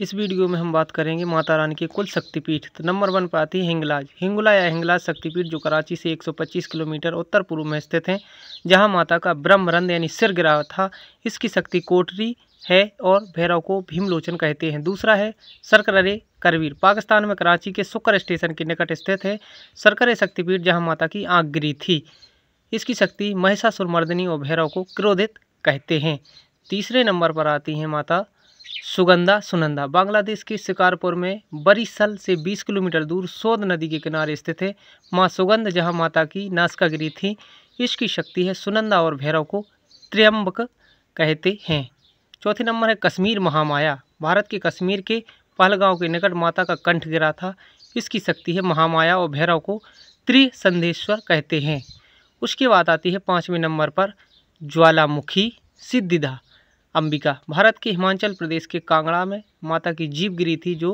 इस वीडियो में हम बात करेंगे माता रानी के कुल शक्तिपीठ तो नंबर वन पर आती है हिंगलाज हिंगुला या हिंगलाज शक्तिपीठ जो कराची से 125 किलोमीटर उत्तर पूर्व में स्थित हैं जहां माता का ब्रह्मरंध यानी सिर गिरा था इसकी शक्ति कोटरी है और भैरव को भीमलोचन कहते हैं दूसरा है सरकरे करवीर पाकिस्तान में कराची के सुकर स्टेशन के निकट स्थित है सरकरे शक्तिपीठ जहाँ माता की आँख गिरी थी इसकी शक्ति महिषासुरमर्दिनी और भैरव को क्रोधित कहते हैं तीसरे नंबर पर आती हैं माता सुगंधा सुनंदा बांग्लादेश के शिकारपुर में बरीसल से 20 किलोमीटर दूर सोद नदी के किनारे स्थित है माँ सुगंध जहाँ माता की नासकागिरी थी इसकी शक्ति है सुनंदा और भैरव को त्र्यंबक कहते हैं चौथे नंबर है कश्मीर महामाया भारत के कश्मीर के पहलगांव के निकट माता का कंठ गिरा था इसकी शक्ति है महामाया और भैरव को त्रिसंधेश्वर कहते हैं उसके बाद आती है पाँचवें नंबर पर ज्वालामुखी सिद्धिदा अंबिका भारत के हिमाचल प्रदेश के कांगड़ा में माता की जीव गिरी थी जो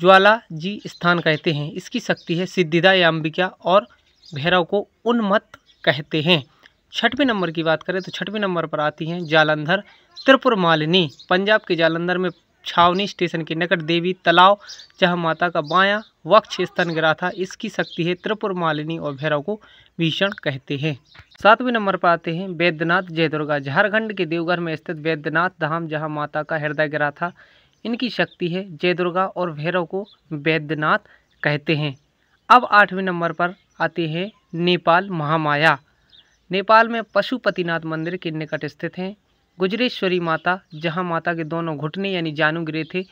ज्वाला जी स्थान कहते हैं इसकी शक्ति है सिद्धिदा या अंबिका और भैरव को उन्मत कहते हैं छठवें नंबर की बात करें तो छठवें नंबर पर आती हैं जालंधर त्रिपुर मालिनी पंजाब के जालंधर में छावनी स्टेशन के निकट देवी तालाब जहां माता का बायां वक्ष स्तन गिरा था इसकी शक्ति है त्रिपुर मालिनी और भैरव को भीषण कहते हैं सातवें नंबर पर आते हैं वैद्यनाथ जयदुर्गा झारखंड के देवघर में स्थित वैद्यनाथ धाम जहाँ माता का हृदय गिरा था इनकी शक्ति है जयदुर्गा और भैरव को वैद्यनाथ कहते हैं अब आठवें नंबर पर आते हैं नेपाल महामाया नेपाल में पशुपतिनाथ मंदिर के निकट स्थित हैं गुजरेश्वरी माता जहाँ माता के दोनों घुटने यानी जानू गिरे थे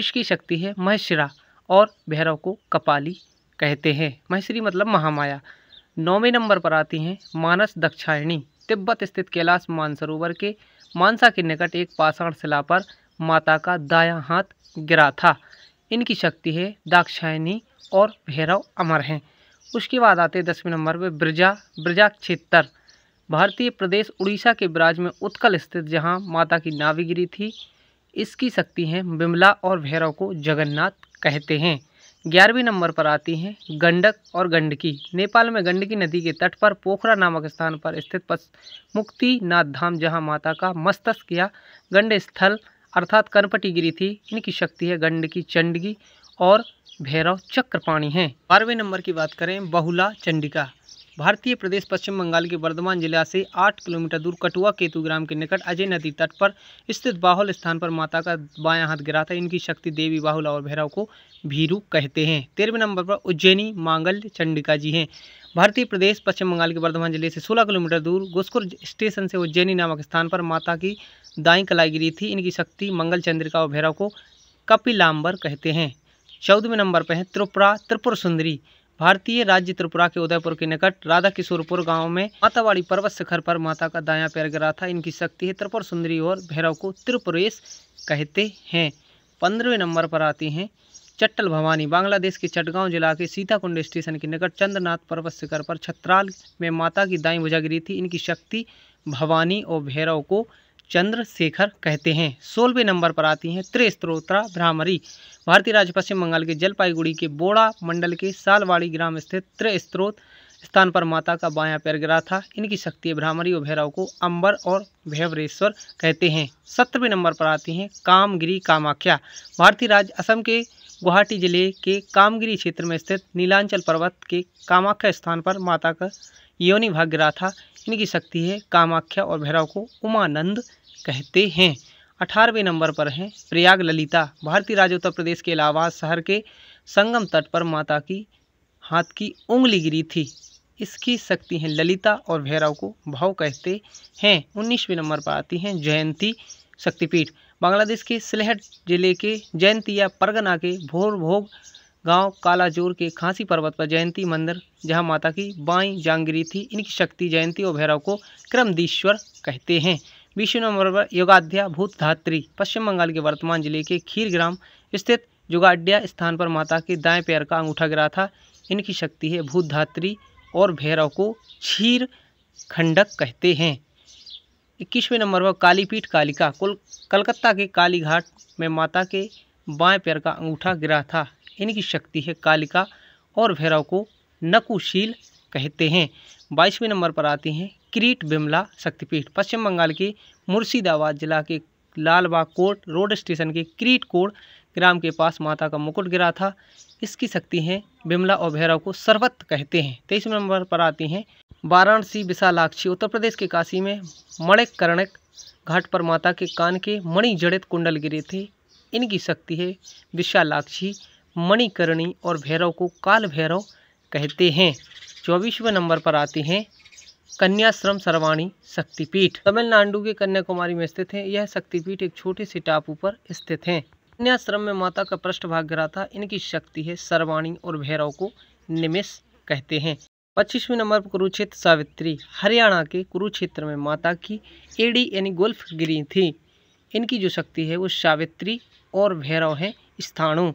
इसकी शक्ति है महेश्वरा और भैरव को कपाली कहते हैं महेश्वरी मतलब महामाया नौवें नंबर पर आती हैं मानस दक्षायणी तिब्बत स्थित कैलाश मानसरोवर के मानसा के निकट एक पाषाण शिला पर माता का दायां हाथ गिरा था इनकी शक्ति है दाक्षायणी और भैरव अमर हैं उसके बाद आते हैं दसवें नंबर पर ब्रजा ब्रजा क्षेत्र भारतीय प्रदेश उड़ीसा के ब्राज में उत्कल स्थित जहां माता की नाविगिरी थी इसकी शक्ति हैं बिमला और भैरव को जगन्नाथ कहते हैं ग्यारहवीं नंबर पर आती हैं गंडक और गंडकी नेपाल में गंडकी नदी के तट पर पोखरा नामक स्थान पर स्थित पश मुक्तिनाथ धाम जहाँ माता का मस्तक या गंड स्थल अर्थात कनपटी गिरी थी इनकी शक्ति है गंडकी चंडगी और भैरव चक्रपाणी हैं बारहवें नंबर की बात करें बहुला चंडिका भारतीय प्रदेश पश्चिम बंगाल के वर्धमान जिला से आठ किलोमीटर दूर कटुआ केतु ग्राम के निकट अजय नदी तट पर स्थित बाहुल स्थान पर माता का बायां हाथ गिरा था इनकी शक्ति देवी बाहुल और भैरव को भीरू कहते हैं तेरहवें नंबर पर उज्जैनी मांगल्य चंडिका जी हैं भारतीय प्रदेश पश्चिम बंगाल के वर्धमान जिले से सोलह किलोमीटर दूर गुस्कुर स्टेशन से उज्जैनी नामक स्थान पर माता की दाई कलाई गिरी थी इनकी शक्ति मंगल चंद्रिका और भैरव को कपिलाम्बर कहते हैं चौदहवें नंबर पर हैं त्रिपुरा त्रिपुर सुंदरी भारतीय राज्य त्रिपुरा के उदयपुर के निकट राधा किशोरपुर गांव में मातावाड़ी पर्वत शिखर पर माता का दायां पैर गिरा था इनकी शक्ति है त्रिपुर सुंदरी और भैरव को त्रिपुरेश कहते हैं पंद्रहवें नंबर पर आती हैं चट्टल भवानी बांग्लादेश के चटगांव जिला के सीताकुंड स्टेशन के निकट चंद्रनाथ पर्वत शिखर पर छत्राल में माता की दाई भुजा गिरी थी इनकी शक्ति भवानी और भैरव को चंद्रशेखर कहते हैं सोलहवें नंबर पर आती हैं त्रिस्त्रोत्रा भ्रामरी भारतीय राज्य पश्चिम बंगाल के जलपाईगुड़ी के बोड़ा मंडल के सालवाड़ी ग्राम स्थित त्रिस्त्रोत स्थान पर माता का बायां पैर गिरा था इनकी शक्ति भ्रामरी और भैरव को अंबर और भैवरेश्वर कहते हैं सत्रहवें नंबर पर आती हैं कामगिरी कामाख्या भारतीय राज्य असम के गुवाहाटी जिले के कामगिरी क्षेत्र में स्थित नीलांचल पर्वत के कामाख्या स्थान पर माता का योनि भाग गिरा था की शक्ति है कामाख्या और भैरव को उमानंद कहते हैं अठारहवें नंबर पर हैं प्रयाग ललिता भारतीय राज्य उत्तर प्रदेश के इलाहाबाद शहर के संगम तट पर माता की हाथ की उंगली गिरी थी इसकी शक्ति हैं ललिता और भैरव को भाव कहते हैं उन्नीसवें नंबर पर आती हैं जयंती शक्तिपीठ बांग्लादेश के सिलहट जिले के जयंती या परगना के भोर भोग गांव कालाजोर के खांसी पर्वत पर जयंती मंदिर जहां माता की बाई जांगिरी थी इनकी शक्ति जयंती और भैरव को क्रमदीश्वर कहते हैं नंबर पर योगाध्या भूतधात्री पश्चिम बंगाल के वर्तमान जिले के खीर ग्राम स्थित जुगाड्या स्थान पर माता के दाएं पैर का अंगूठा गिरा था इनकी शक्ति है भूतधात्री और भैरव को क्षीर खंडक कहते हैं इक्कीसवें नंबर पर कालीपीठ कालिका कुल कलकत्ता के कालीघाट में माता के बाएं पैर का अंगूठा गिरा था इनकी शक्ति है कालिका और भैरव को नकुशील कहते हैं बाईसवें नंबर पर आती हैं क्रीट बिमला शक्तिपीठ पश्चिम बंगाल के मुर्शिदाबाद जिला के लालबाग कोट रोड स्टेशन के क्रीट कोट ग्राम के पास माता का मुकुट गिरा था इसकी शक्ति हैं बिमला और भैरव को सर्वत कहते हैं तेईसवें नंबर पर आती हैं वाराणसी विशालाक्षी उत्तर प्रदेश के काशी में मणिक कर्णक घाट पर माता के कान के मणि जड़ित कुंडल गिरे थे इनकी शक्ति है विशालाक्षी मणिकर्णी और भैरव को काल भैरव कहते हैं चौबीसवें नंबर पर आती हैं कन्याश्रम सर्वाणी शक्तिपीठ तमिलनाडु के कन्याकुमारी में स्थित है यह शक्तिपीठ एक छोटे से टापू पर स्थित है कन्याश्रम में माता का पृष्ठभाग गिरा था इनकी शक्ति है सर्वाणी और भैरव को निमिष कहते हैं पच्चीसवें नंबर पर कुरुक्षेत्र सावित्री हरियाणा के कुरुक्षेत्र में माता की एडी यानी गोल्फ गिरी थी इनकी जो शक्ति है वो सावित्री और भैरव हैं स्थानु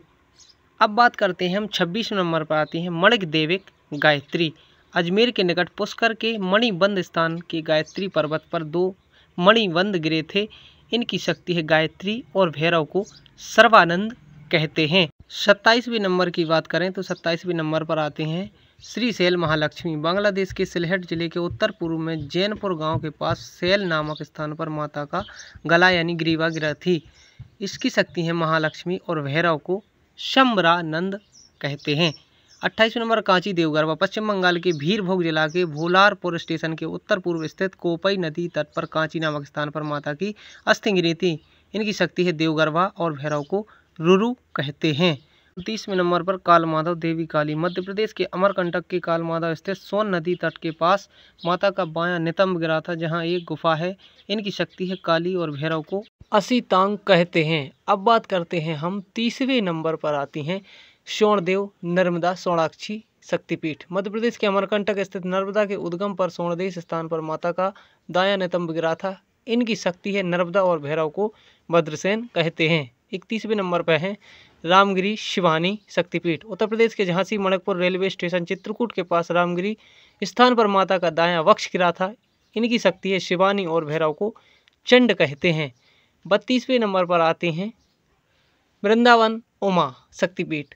अब बात करते हैं हम छब्बीस नंबर पर आती हैं मणिक देविक गायत्री अजमेर के निकट पुष्कर के मणिबंध स्थान के गायत्री पर्वत पर दो मणिबंद गिरे थे इनकी शक्ति है गायत्री और भैरव को सर्वानंद कहते हैं सत्ताईसवें नंबर की बात करें तो सत्ताईसवें नंबर पर आते हैं श्री सैल महालक्ष्मी बांग्लादेश के सिलहट जिले के उत्तर पूर्व में जैनपुर गांव के पास सैल नामक स्थान पर माता का गला यानी ग्रीवा गिरा थी इसकी शक्ति है महालक्ष्मी और भैरव को शम्बरानंद कहते हैं अट्ठाईस नंबर कांची देवगढ़ पश्चिम बंगाल के भीरभोग जिला के भोलारपुर स्टेशन के उत्तर पूर्व स्थित कोपई नदी तट पर कांची नामक स्थान पर माता की अस्थि गिरी थी इनकी शक्ति है देवगर्भा और भैरव को रुरु कहते हैं तीसवें नंबर पर काल माधव देवी काली मध्य प्रदेश के अमरकंटक के काल माधव स्थित सोन नदी तट के पास माता का बायां नितंब गिरा था जहां एक गुफा है इनकी शक्ति है काली और भैरव को असी तांग कहते हैं अब बात करते हैं हम तीसरे नंबर पर आती हैं शोणदेव नर्मदा सोणाक्षी शक्तिपीठ मध्य प्रदेश के अमरकंटक स्थित नर्मदा के उद्गम पर स्वर्णदेव स्थान पर माता का दाया नितंब गिरा था इनकी शक्ति है नर्मदा और भैरव को भद्रसेन कहते हैं इकतीसवें नंबर पर हैं रामगिरी शिवानी शक्तिपीठ उत्तर प्रदेश के झांसी मणकपुर रेलवे स्टेशन चित्रकूट के पास रामगिरी स्थान पर माता का दाया वक्ष गिरा था इनकी शक्ति है शिवानी और भैरव को चंड कहते हैं बत्तीसवें नंबर पर आते हैं वृंदावन उमा शक्तिपीठ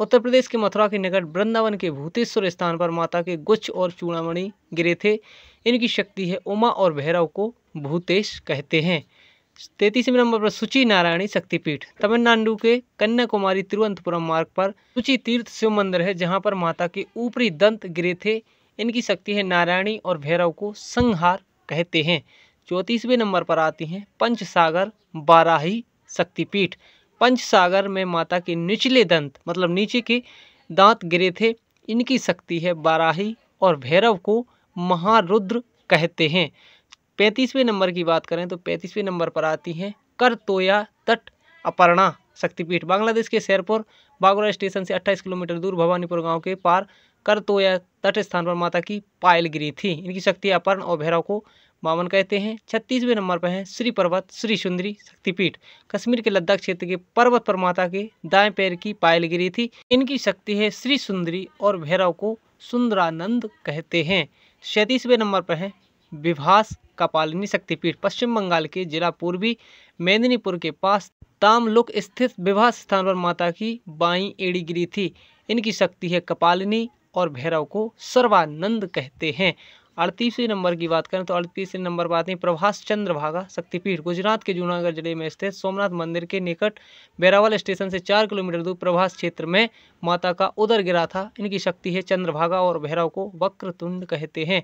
उत्तर प्रदेश के मथुरा के निकट वृंदावन के भूतेश्वर स्थान पर माता के गुच्छ और चूड़ामणि गिरे थे इनकी शक्ति है उमा और भैरव को भूतेश कहते हैं तैतीसवें नंबर पर सुचि नारायणी शक्तिपीठ तमिलनाडु के कन्याकुमारी तिरुवंतपुरम मार्ग पर सुचि तीर्थ शिव मंदिर है जहाँ पर माता के ऊपरी दंत गिरे थे इनकी शक्ति है नारायणी और भैरव को संहार कहते हैं चौंतीसवें नंबर पर आती हैं पंच सागर बाराही शक्तिपीठ पंचसागर में माता के निचले दंत मतलब नीचे के दांत गिरे थे इनकी शक्ति है बाराही और भैरव को महारुद्र कहते हैं पैंतीसवें नंबर की बात करें तो पैंतीसवें नंबर पर आती हैं करतोया तट अपर्णा शक्तिपीठ बांग्लादेश के शेरपुर बागुरा स्टेशन से 28 किलोमीटर दूर भवानीपुर गांव के पार करतोया तट स्थान पर माता की पायल गिरी थी इनकी शक्ति अपर्ण और भैरव को बावन कहते हैं छत्तीसवें नंबर पर है श्री पर्वत श्री सुंदरी शक्तिपीठ कश्मीर के लद्दाख क्षेत्र के पर्वत पर माता के दाएं पैर की पायल गिरी थी इनकी शक्ति है श्री सुंदरी और भैरव को सुंदरानंद कहते हैं सैंतीसवें नंबर पर है विभास कपालिनी शक्तिपीठ पश्चिम बंगाल के जिला पूर्वी मेदिनीपुर के पास तामलुक स्थित विभास स्थान पर माता की बाई एड़ी गिरी थी इनकी शक्ति है कपालिनी और भैरव को सर्वानंद कहते हैं अड़तीसवें नंबर की बात करें तो अड़तीसवें नंबर पर आते है प्रभास चंद्रभागा शक्तिपीठ गुजरात के जूनागढ़ जिले में स्थित सोमनाथ मंदिर के निकट बेरावल स्टेशन से चार किलोमीटर दूर प्रभास क्षेत्र में माता का उदर गिरा था इनकी शक्ति है चंद्रभागा और भैरव को वक्रतुंड कहते हैं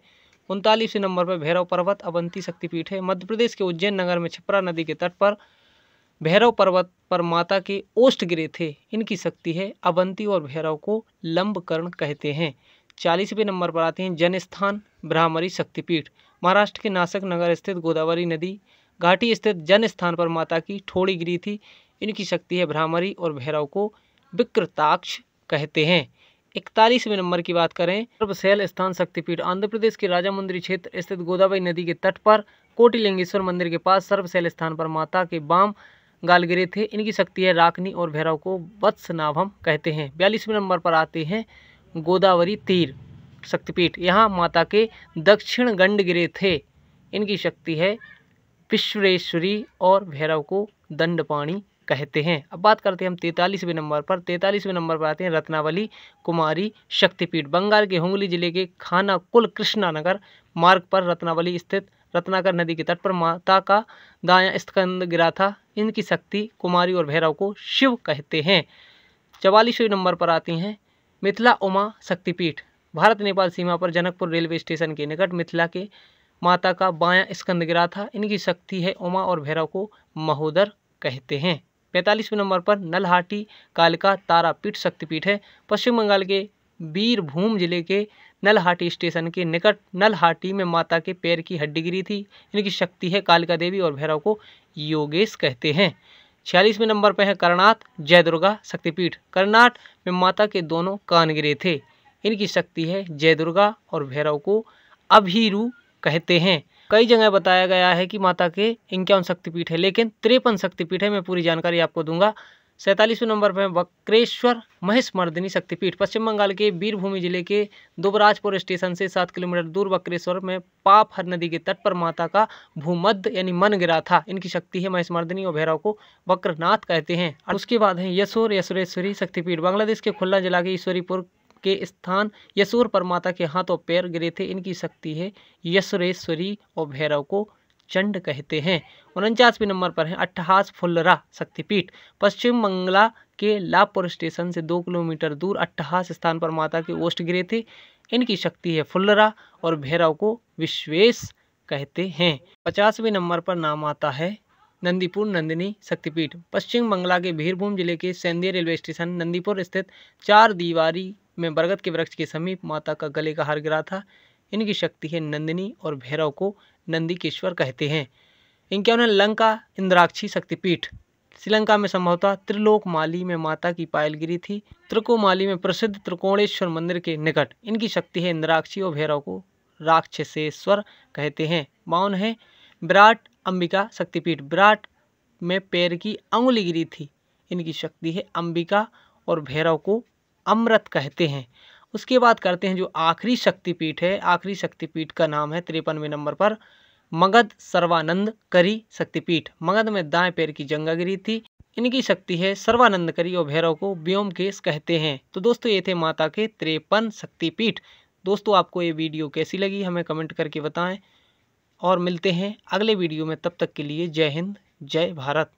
उनतालीसवें नंबर पर भैरव पर्वत अवंती शक्तिपीठ है मध्य प्रदेश के उज्जैन नगर में छिपरा नदी के तट पर भैरव पर्वत पर माता के ओष्ट गिरे थे इनकी शक्ति है अवंती और भैरव को लंबकर्ण कहते हैं चालीसवें नंबर पर आते हैं जनस्थान ब्राह्मरी शक्तिपीठ महाराष्ट्र के नासक नगर स्थित गोदावरी नदी घाटी स्थित जन स्थान पर माता की ठोड़ी गिरी थी इनकी शक्ति है भ्रामरी और भैरव को विक्रताक्ष कहते हैं इकतालीसवें नंबर की बात करें सर्वशैल स्थान शक्तिपीठ आंध्र प्रदेश के राजामुंद्री क्षेत्र स्थित गोदावरी नदी के तट पर कोटिलिंगेश्वर मंदिर के पास सर्वशैल स्थान पर माता के बाम गाल गिरे थे इनकी शक्ति है राखनी और भैरव को वत्सनाभम कहते हैं बयालीसवें नंबर पर आते हैं गोदावरी तीर शक्तिपीठ यहाँ माता के दक्षिण गंड गिरे थे इनकी शक्ति है विश्वेश्वरी और भैरव को दंडपाणी कहते हैं अब बात करते हैं हम तैंतालीसवें नंबर पर तैंतालीसवें नंबर पर आते हैं रत्नावली कुमारी शक्तिपीठ बंगाल के हुगली जिले के खाना कुल कृष्णा नगर मार्ग पर रत्नावली स्थित रत्नाकर नदी के तट पर माता का दाया स्कंद गिरा था इनकी शक्ति कुमारी और भैरव को शिव कहते हैं चवालीसवें नंबर पर आती हैं मिथिला उमा शक्तिपीठ भारत नेपाल सीमा पर जनकपुर रेलवे स्टेशन के निकट मिथिला के माता का बायां स्कंद गिरा था इनकी शक्ति है उमा और भैरव को महोदर कहते हैं पैंतालीसवें नंबर पर नलहाटी कालका तारापीठ शक्तिपीठ है पश्चिम बंगाल के बीरभूम जिले के नलहाटी स्टेशन के निकट नलहाटी में माता के पैर की हड्डी गिरी थी इनकी शक्ति है कालिका देवी और भैरव को योगेश कहते हैं छियालीसवें नंबर पर है करनाथ जय दुर्गा शक्तिपीठ करनाट में माता के दोनों कान गिरे थे इनकी शक्ति है जय दुर्गा और भैरव को अभीरू कहते हैं कई जगह बताया गया है कि माता के इंक्यावन शक्तिपीठ है लेकिन त्रेपन शक्तिपीठ है मैं पूरी जानकारी आपको दूंगा सैंतालीसवें नंबर पर बक्रेश्वर महेश मर्दिनी शक्तिपीठ पश्चिम बंगाल के बीरभूमि जिले के दुबराजपुर स्टेशन से सात किलोमीटर दूर बक्रेश्वर में पाप हर नदी के तट पर माता का भूमध्य यानी मन गिरा था इनकी शक्ति है महेश मर्दिनी और भैरव को बक्रनाथ कहते हैं और उसके बाद है यशोर यशोरेश्वरी शक्तिपीठ बांग्लादेश के खुल्ला जिला के ईश्वरीपुर के स्थान यशोर परमाता के हाथों पैर गिरे थे इनकी शक्ति है यशोरेश्वरी और भैरव को चंड कहते हैं उनचासवें नंबर पर है अट्ठहास फुलरा शक्तिपीठ पश्चिम बंगला के लापुर स्टेशन से दो किलोमीटर दूर अट्ठहास स्थान पर माता के ओष्ट गिरे थे इनकी शक्ति है फुलरा और भैरव को विश्वेश कहते हैं पचासवें नंबर पर नाम आता है नंदीपुर नंदिनी शक्तिपीठ पश्चिम बंगला के बीरभूम जिले के सेंदिया रेलवे स्टेशन नंदीपुर स्थित चार दीवारी में बरगद के वृक्ष के समीप माता का गले का हार गिरा था इनकी शक्ति है नंदिनी और भैरव को नंदीकेश्वर कहते हैं इनके उन्हें लंका इंद्राक्षी शक्तिपीठ श्रीलंका में संभवतः माली में माता की पायल गिरी थी त्रिकोमाली में प्रसिद्ध त्रिकोणेश्वर मंदिर के निकट इनकी शक्ति है इंद्राक्षी और भैरव को राक्षसेश्वर कहते हैं बावन है विराट अंबिका शक्तिपीठ विराट में पैर की अंगुली गिरी थी इनकी शक्ति है अंबिका और भैरव को अमृत कहते हैं उसके बाद करते हैं जो आखिरी शक्तिपीठ है आखिरी शक्तिपीठ का नाम है तिरपनवे नंबर पर मगध सर्वानंद करी शक्तिपीठ मगध में दाएं पैर की जंगागिरी थी इनकी शक्ति है सर्वानंद करी और भैरव को व्योम केस कहते हैं तो दोस्तों ये थे माता के त्रेपन शक्तिपीठ दोस्तों आपको ये वीडियो कैसी लगी हमें कमेंट करके बताएं और मिलते हैं अगले वीडियो में तब तक के लिए जय हिंद जय भारत